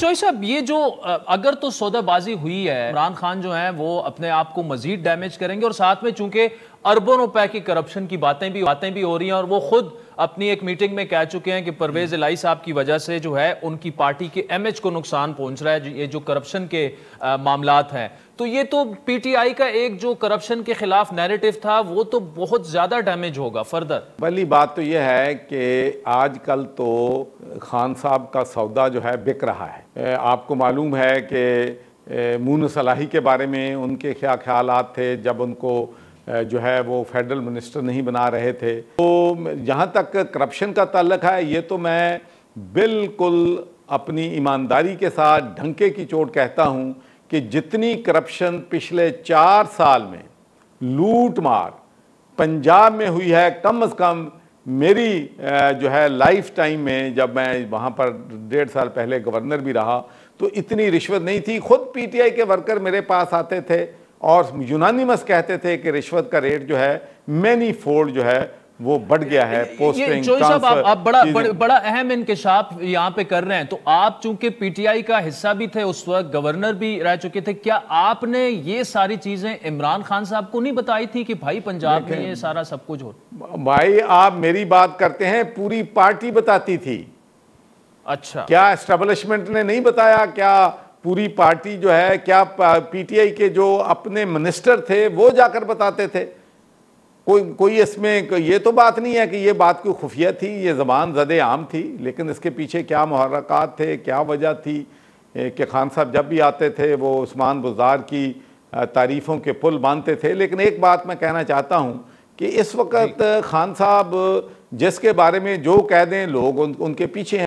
चोई साहब ये जो अगर तो सौदाबाजी हुई है इमरान खान जो है वो अपने आप को मजीद डैमेज करेंगे और साथ में चूंकि अरबों रुपए की करप्शन की बातें भी बातें भी हो रही हैं और वो खुद अपनी एक मीटिंग में कह चुके हैं कि परवेज इलाई साहब की वजह से जो है उनकी पार्टी के एमएच को नुकसान पहुंच रहा है ये जो करप्शन के मामला हैं तो ये तो पीटीआई का एक जो करप्शन के खिलाफ नैरेटिव था वो तो बहुत ज्यादा डैमेज होगा फर्दर पहली बात तो यह है कि आजकल तो खान साहब का सौदा जो है बिक रहा है आपको मालूम है कि मून सलाही के बारे में उनके क्या ख्याल थे जब उनको जो है वो फेडरल मिनिस्टर नहीं बना रहे थे तो जहाँ तक करप्शन का ताल्लक है ये तो मैं बिल्कुल अपनी ईमानदारी के साथ ढंके की चोट कहता हूँ कि जितनी करप्शन पिछले चार साल में लूट मार पंजाब में हुई है कम अज़ कम मेरी जो है लाइफ टाइम में जब मैं वहाँ पर डेढ़ साल पहले गवर्नर भी रहा तो इतनी रिश्वत नहीं थी खुद पीटीआई के वर्कर मेरे पास आते थे और यूनानिमस कहते थे कि रिश्वत का रेट जो है मैनी फोल्ड जो है वो बढ़ गया है पोस्टिंग आप, आप बड़ा बड़, बड़ा अहम इंकशाफ यहाँ पे कर रहे हैं तो आप चूंकि पीटीआई का हिस्सा भी थे उस वक्त गवर्नर भी रह चुके थे क्या आपने ये सारी चीजें इमरान खान साहब को नहीं बताई थी कि भाई पंजाब में ये सारा सब कुछ हो भाई आप मेरी बात करते हैं पूरी पार्टी बताती थी अच्छा क्या एस्टेब्लिशमेंट ने नहीं बताया क्या पूरी पार्टी जो है क्या पीटीआई के जो अपने मिनिस्टर थे वो जाकर बताते थे कोई कोई इसमें ये तो बात नहीं है कि ये बात कोई खुफिया थी ये ज़बान जद आम थी लेकिन इसके पीछे क्या महरक़ात थे क्या वजह थी कि खान साहब जब भी आते थे वो उस्मान बुजार की तारीफ़ों के पुल बांधते थे लेकिन एक बात मैं कहना चाहता हूँ कि इस वक्त खान साहब जिसके बारे में जो कह दें लोग उन, उनके पीछे हैं